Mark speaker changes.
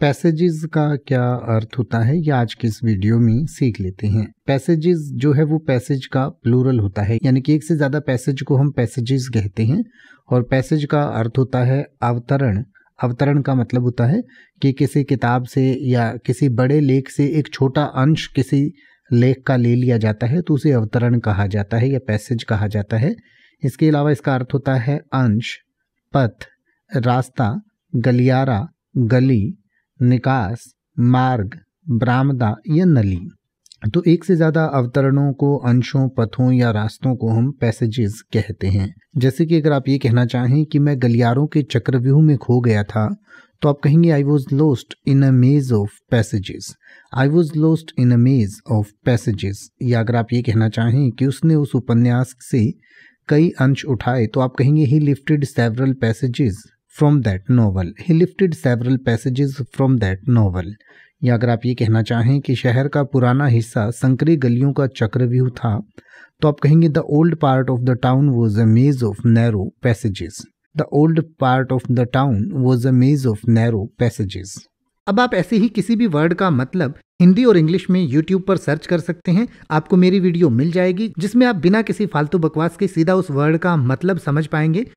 Speaker 1: passages का क्या अर्थ होता है ये आज के इस वीडियो में सीख लेते हैं पैसेजेस जो है वो पैसेज का प्लूरल होता है यानी कि एक से ज्यादा पैसेज को हम पैसेजेस कहते हैं और पैसेज का अर्थ होता है अवतरण अवतरण का मतलब होता है कि किसी किताब से या किसी बड़े लेख से एक छोटा अंश किसी लेख का ले लिया जाता है तो उसे अवतरण कहा जाता है या पैसेज कहा जाता है इसके अलावा इसका अर्थ होता है अंश पथ रास्ता गलियारा गली निकास मार्ग ब्रामदा या नली तो एक से ज़्यादा अवतरणों को अंशों पथों या रास्तों को हम पैसेजेस कहते हैं जैसे कि अगर आप ये कहना चाहें कि मैं गलियारों के चक्रव्यूह में खो गया था तो आप कहेंगे आई was lost in a maze of passages I was lost in a maze of passages या अगर आप ये कहना चाहें कि उसने उस उपन्यास से कई अंश उठाए तो आप कहेंगे he lifted several passages from that novel he lifted several passages from that novel या अगर आप ये कहना चाहें कि शहर का पुराना हिस्सा संकरी गलियों का चक्रव्यूह था तो आप कहेंगे the old part of the town was a maze of narrow passages the old part of the town was a maze of narrow passages अब आप ऐसे ही किसी भी वर्ड का मतलब हिंदी और इंग्लिश में यूट्यूब पर सर्च कर सकते हैं आपको मेरी वीडियो मिल जाएगी जिसमें आप बिना किसी फालतू बकवास के सीधा उस वर्ड का मतलब समझ पाएंगे